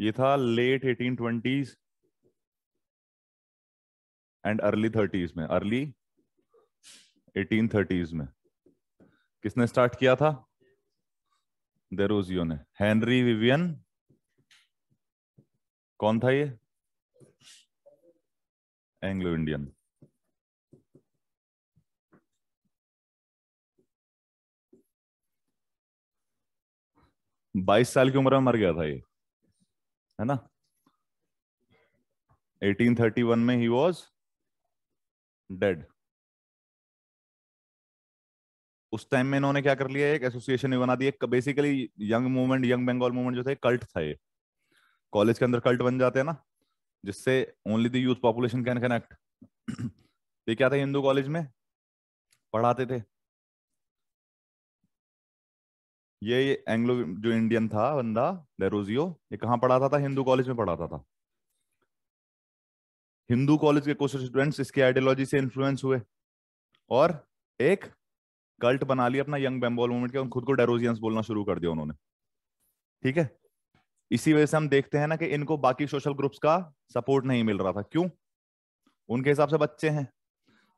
ये था late eighteen twenties and early thirties में अर्ली एटीन थर्टीज में किसने स्टार्ट किया था देरोजियो ने हेनरी विवियन कौन था ये एंग्लो इंडियन बाईस साल की उम्र में मर गया था ये है ना 1831 में ही वॉज डेड उस टाइम में इन्होंने क्या कर लिया एक एसोसिएशन बना दिया basically young movement young Bengal movement जो था कल्ट था ये कॉलेज के अंदर कल्ट बन जाते हैं ना जिससे only the youth population can connect ये क्या था हिंदू कॉलेज में पढ़ाते थे ये एंग्लो जो इंडियन था बंदा डेरोजियो ये कहाँ पढ़ाता था हिंदू कॉलेज में पढ़ाता था हिंदू कॉलेज के कुछ स्टूडेंट्स इसके आइडियोलॉजी से इन्फ्लुएंस हुए और एक कल्ट बना लिया अपना यंग बेम्बॉल मूवमेंट के खुद को डेरोजियंस बोलना शुरू कर दिया उन्होंने ठीक है इसी वजह से हम देखते हैं ना कि इनको बाकी सोशल ग्रुप्स का सपोर्ट नहीं मिल रहा था क्यों उनके हिसाब से बच्चे हैं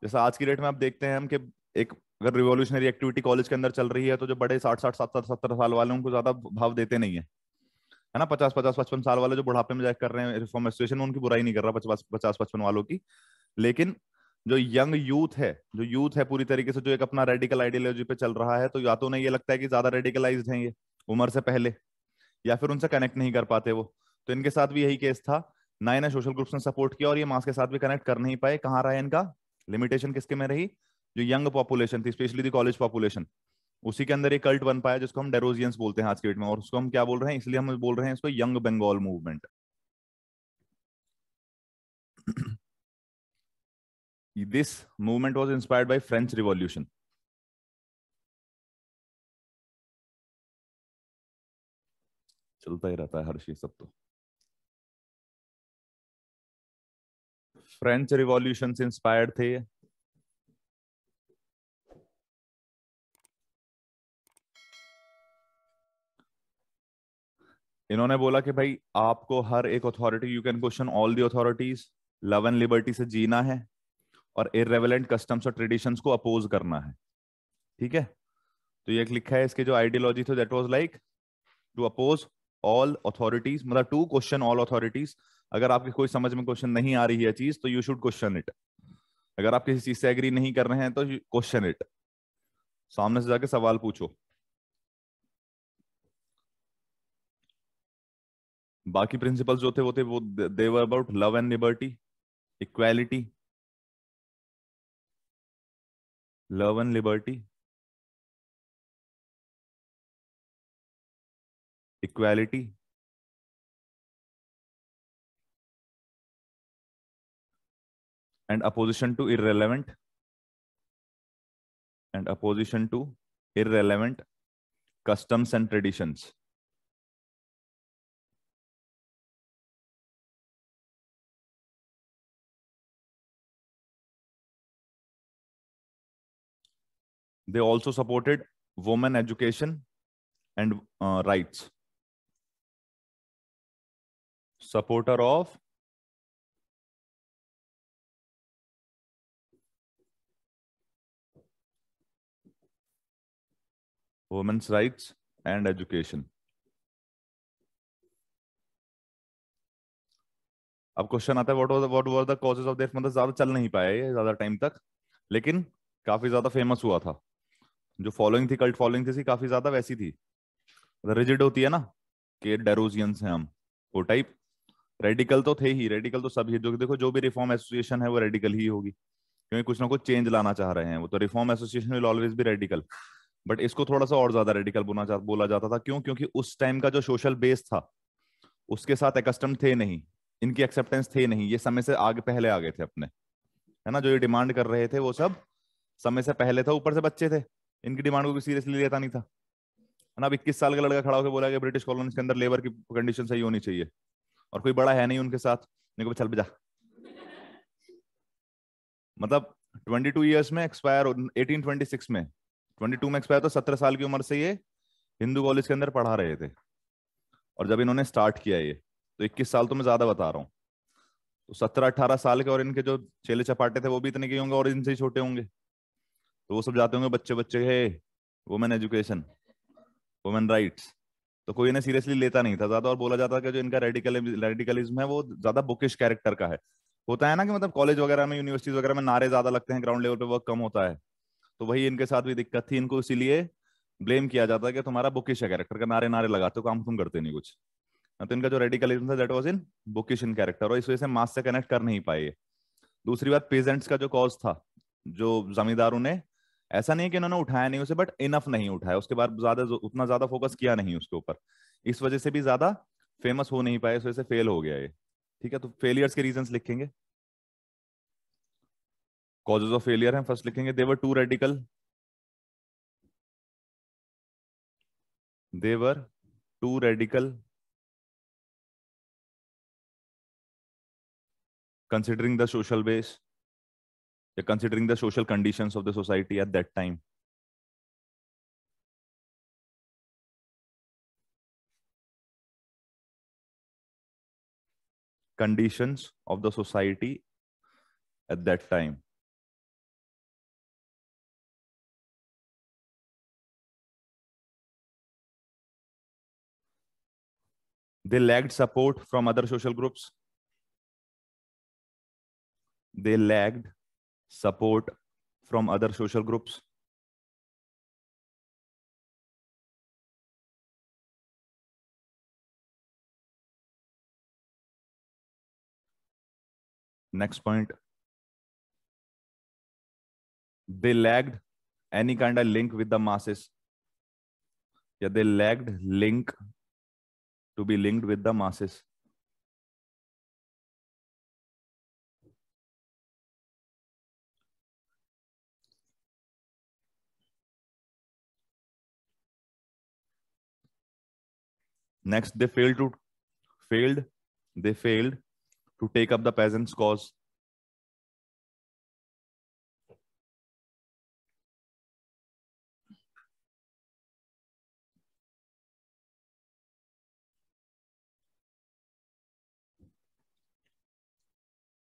जैसा आज की डेट में आप देखते हैं हम कि एक अगर रिवोल्यूशनरी एक्टिविटी कॉलेज के अंदर चल रही है तो जो बड़े साठ साठ सत्तर सत्तर साल वाले उनको ज्यादा भाव देते नहीं है है ना पचास पचास पचपन साल वाले जो बुढ़ापे में जाकर कर रहे हैं रिफॉर्म एसोसिएशन में उनकी बुराई नहीं कर रहा पचास पचास पचपन वालों की लेकिन जो यंग यूथ है जो यूथ है पूरी तरीके से जो एक अपना रेडिकल आइडियोलॉजी पे चल रहा है तो या तो उन्हें ये लगता है कि ज्यादा रेडिकलाइज है ये उम्र से पहले या फिर उनसे कनेक्ट नहीं कर पाते वो तो इनके साथ भी यही केस था ना इन्हें सोशल ग्रुप्स ने सपोर्ट किया और ये मास के साथ भी कनेक्ट कर नहीं पाए कहाँ रहा है इनका लिमिटेशन किसके में रही जो यंग पॉपुलेशन थी स्पेशली दी कॉलेज पॉपुलेशन उसी के अंदर एक कल्ट बन पाया जिसको हम डेरोजियंस बोलते हैं आज के डेट में और उसको हम क्या बोल रहे हैं इसलिए हम बोल रहे हैं इसको young Bengal movement this movement was inspired by French revolution चलता ही रहता है हर चीज सब तो फ्रेंच रिवॉल्यूशन इंस्पायर्ड थे इन्होंने बोला कि भाई आपको हर एक authority you can question all the authorities love and liberty से जीना है और इरेवेलेंट कस्टम्स और ट्रेडिशंस को अपोज करना है ठीक है तो ये लिखा है इसके जो आइडियोलॉजी थे that was like to oppose all authorities मतलब टू क्वेश्चन ऑल अथॉरिटीज अगर आपके कोई समझ में क्वेश्चन नहीं आ रही है चीज तो यू शुड क्वेश्चन इट अगर आप किसी चीज से एग्री नहीं कर रहे हैं तो क्वेश्चन इट सामने से जाके सवाल पूछो बाकी प्रिंसिपल जो थे वो थे वो they were about love and liberty equality love and liberty equality and opposition to irrelevant and opposition to irrelevant customs and traditions they also supported women education and uh, rights supporter of women's rights and education अब question आता है what was what were the causes of death मतलब ज्यादा चल नहीं पाया ये ज्यादा टाइम तक लेकिन काफी ज्यादा फेमस हुआ था जो फॉलोइंग थी कल्ट फॉलोइंग थी काफी ज्यादा वैसी थी रिजिड मतलब होती है ना कि डेरोजियंस हैं हम वो टाइप रेडिकल तो थे ही रेडिकल तो सभी जो देखो जो भी रिफॉर्म एसोसिएशन है वो रेडिकल ही होगी क्योंकि कुछ ना कुछ चेंज लाना चाह रहे हैं वो तो रिफॉर्म एसोसिएशन विल ऑलवेज भी रेडिकल बट इसको थोड़ा सा और ज्यादा रेडिकल बोला जा, बोला जाता था क्यों क्योंकि उस टाइम का जो सोशल बेस था उसके साथ एकस्टम थे नहीं इनकी एक्सेप्टेंस थे नहीं ये समय से आगे पहले आ गए थे अपने है ना जो ये डिमांड कर रहे थे वो सब समय से पहले था ऊपर से बच्चे थे इनकी डिमांड को भी सीरियसली लेता नहीं था ना अब इक्कीस साल का लड़का खड़ा होकर बोला कि ब्रिटिश कॉलोनी के अंदर लेबर की कंडीशन सही होनी चाहिए और कोई बड़ा है नहीं उनके साथ मेरे चल जा मतलब 22 इयर्स में एक्सपायर 1826 में 22 में एक्सपायर तो 17 साल की उम्र से ये हिंदू कॉलेज के अंदर पढ़ा रहे थे और जब इन्होंने स्टार्ट किया ये तो 21 साल तो मैं ज्यादा बता रहा हूँ तो 17 18 साल के और इनके जो चेले चपाटे थे वो भी इतने के होंगे और इनसे ही छोटे होंगे तो वो सब जाते होंगे बच्चे बच्चे है वुमेन एजुकेशन वुमेन राइट्स तो कोई इन्हें सीरियसली लेता नहीं था ज्यादा और बोला जाता कि जो इनका रेडिकल रेडिकलिज्म है वो ज्यादा बुकिश कैरेक्टर का है होता है ना कि मतलब कॉलेज वगैरह में यूनिवर्सिटीज वगैरह में नारे ज्यादा लगते हैं ग्राउंड लेवल पे वर्क कम होता है तो वही इनके साथ भी दिक्कत थी इनको इसीलिए ब्लेम किया जाता है कि तुम्हारा बुकिश है कैरेक्टर का नारे नारे लगाते हो काम तुम करते नहीं कुछ हाँ, तो इनका जो रेडिकलिज्म था that was in bookish in character और इस वजह से मास से कनेक्ट कर नहीं पाए दूसरी बात पेजेंट्स का जो कॉज था जो जमींदारों ने ऐसा नहीं है कि उन्होंने उठाया नहीं उसे बट इनफ नहीं उठाया उसके बाद ज्यादा उतना ज्यादा फोकस किया नहीं उसके ऊपर इस वजह से भी ज्यादा फेमस हो नहीं पाया इस वजह से फेल हो गया ये ठीक है तो फेलियर्स के रीजन लिखेंगे कॉजेज ऑफ फेलियर है फर्स्ट लिखेंगे they were too radical they were too radical considering the social base They're considering the social conditions of the society at that time. Conditions of the society at that time. They lacked support from other social groups. They lagged. support from other social groups? Next point. They lagged any kind of link with the masses. Yeah, they lagged link to be linked with the masses. Next, they failed to failed. They failed to take up the peasants' cause.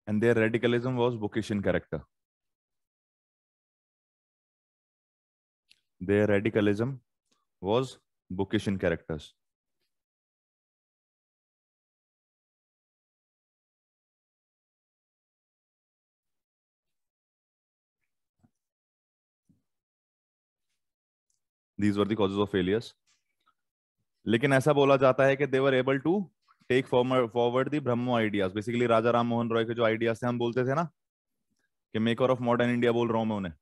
And their radicalism was vocation in character. Their radicalism was vocation in characters. These were the causes of failures लेकिन ऐसा बोला जाता है कि they were able to take forward the Brahmo ideas basically Raja Ram Mohan Roy के जो ideas थे हम बोलते थे ना कि मेकर ऑफ मॉडर्न इंडिया बोल रहा हूं मैं उन्हें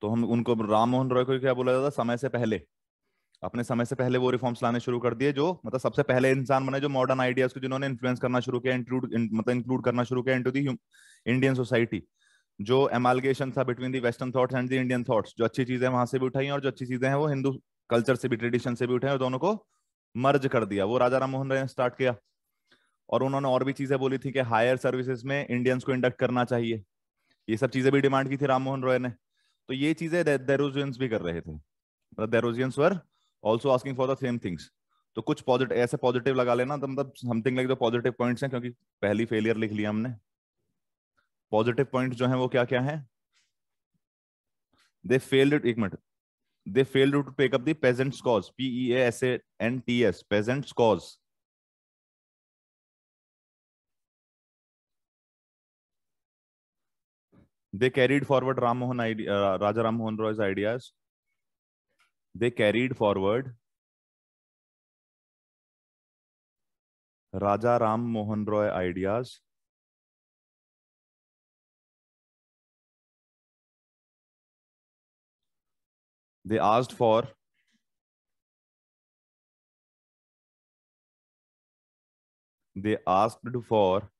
तो हम उनको राम मोहन रॉय को क्या बोला जाता समय से पहले अपने समय से पहले वो रिफॉर्म्स लाने शुरू कर दिए जो मतलब सबसे पहले इंसान बने जो मॉडर्न आइडियाज को जिन्होंने इन्फ्लुएंस करना शुरू किया इंक्लूड मतलब इंक्लूड करना शुरू किया इनटू दी इंडियन सोसाइटी जो एमालगेशन था between the western thoughts and the Indian thoughts जो अच्छी चीजें वहां से भी उठाई और जो अच्छी चीजें हैं वो हिंदू कल्चर से भी ट्रेडिशन से भी उठाई और दोनों को मर्ज कर दिया वो राजा राम मोहन राय ने स्टार्ट किया और उन्होंने और भी चीजें बोली थी कि हायर सर्विसेज में इंडियंस को इंडक्ट करना चाहिए ये सब चीजें भी डिमांड की थी राम मोहन रॉय ने तो ये चीजें देरोजियंस भी कर रहे थे Derozians were also asking for the same things तो कुछ पॉजिटिव ऐसे पॉजिटिव लगा लेना तो मतलब something like the positive points हैं क्योंकि पहली फेलियर लिख लिया हमने पॉजिटिव पॉइंट जो है वो क्या क्या है दे फेल्ड एक minute they failed to pick up peasant cause P E S N T S present cause they carried forward Ram Mohan idea Raja Ram Mohan Roy ideas they carried forward Raja Ram Mohan Roy ideas they asked for they asked for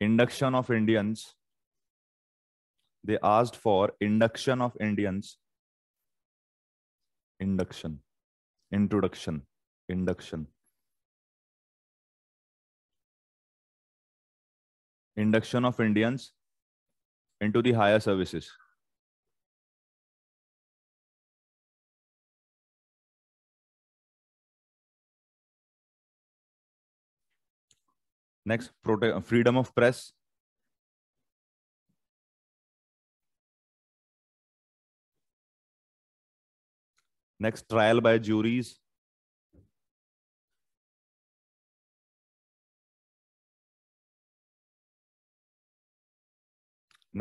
induction of indians they asked for induction of indians induction introduction induction induction of indians into the higher services next protect freedom of press next trial by juries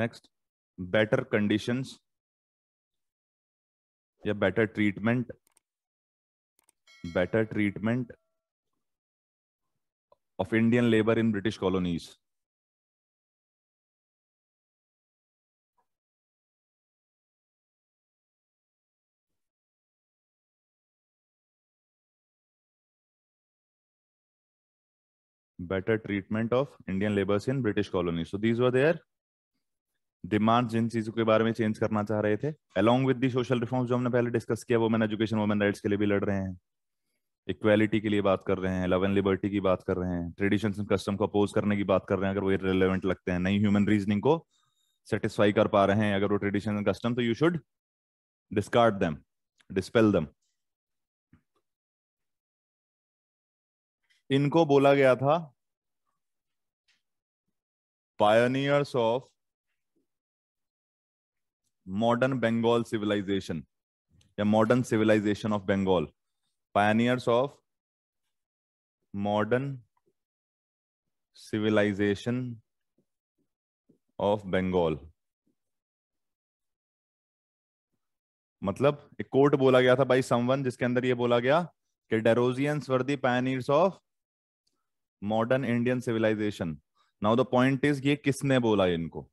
next better conditions या better treatment better treatment of Indian labor in British colonies. Better treatment of Indian laborers in British colonies. So these were their demand जिन चीजों के बारे में change करना चाह रहे थे along with the social reforms जो हमने पहले डिस्कस किया वुमेन एजुकेशन वुमेन राइट्स के लिए भी लड़ रहे हैं इक्वालिटी के लिए बात कर रहे हैं लव एंड लिबर्टी की बात कर रहे हैं ट्रेडिशन एंड कस्टम को अपोज करने की बात कर रहे हैं अगर वो रिलेवेंट लगते हैं नई ह्यूमन रीजनिंग को सेटिस्फाई कर पा रहे हैं अगर वो ट्रेडिशन एंड कस्टम तो you should discard them dispel them इनको बोला गया था pioneers of modern Bengal civilization या modern civilization of Bengal pioneers of modern civilization of bengal मतलब एक कोर्ट बोला गया था बाई समवन जिसके अंदर ये बोला गया कि Derozians were the pioneers of modern Indian civilization now the point is ये किसने बोला इनको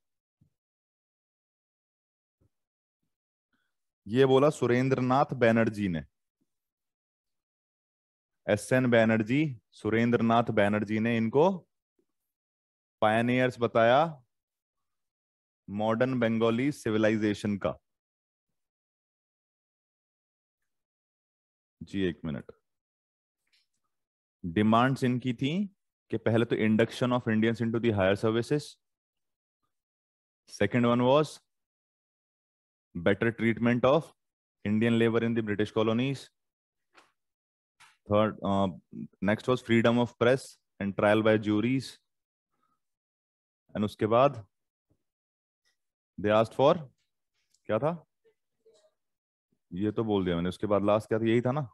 ये बोला सुरेंद्रनाथ बैनर्जी ने एस एन बैनर्जी सुरेंद्र नाथ बैनर्जी ने इनको पायनियर्स बताया मॉडर्न बंगाली सिविलाइजेशन का जी एक मिनट डिमांड्स इनकी थी कि पहले तो induction of Indians into to higher services second one was better treatment of Indian labour in the British colonies third uh, next was freedom of press and trial by juries and उसके बाद they asked for क्या था ये तो बोल दिया मैंने उसके बाद लास्ट क्या था यही था ना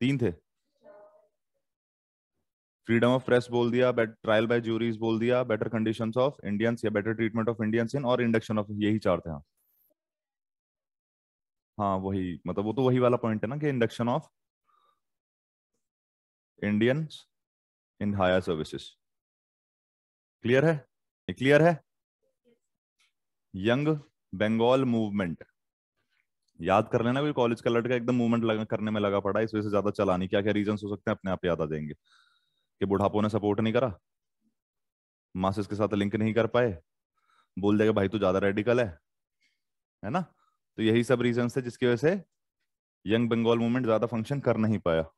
तीन थे फ्रीडम ऑफ प्रेस बोल दिया ट्रायल बाय ज्यूरीज बोल दिया बेटर कंडीशन ऑफ इंडियंस या better treatment of Indians in और इंडक्शन ऑफ यही चार थे हाँ हाँ वही मतलब वो तो वही वाला पॉइंट है ना कि induction of Indian in higher services clear है? क्लियर है? यंग बंगाल मूवमेंट याद कर लेना कोई कॉलेज का लड़का एकदम मूवमेंट लगा करने में लगा पड़ा इस वजह से ज्यादा चला नहीं क्या क्या रीजन हो सकते हैं अपने आप याद आ जाएंगे कि बुढ़ापो ने सपोर्ट नहीं करा मासिस के साथ लिंक नहीं कर पाए बोल देगा भाई तू ज्यादा रेडिकल है है ना तो यही सब रीजन थे जिसकी वजह से यंग बंगाल मूवमेंट ज्यादा फंक्शन कर नहीं पाया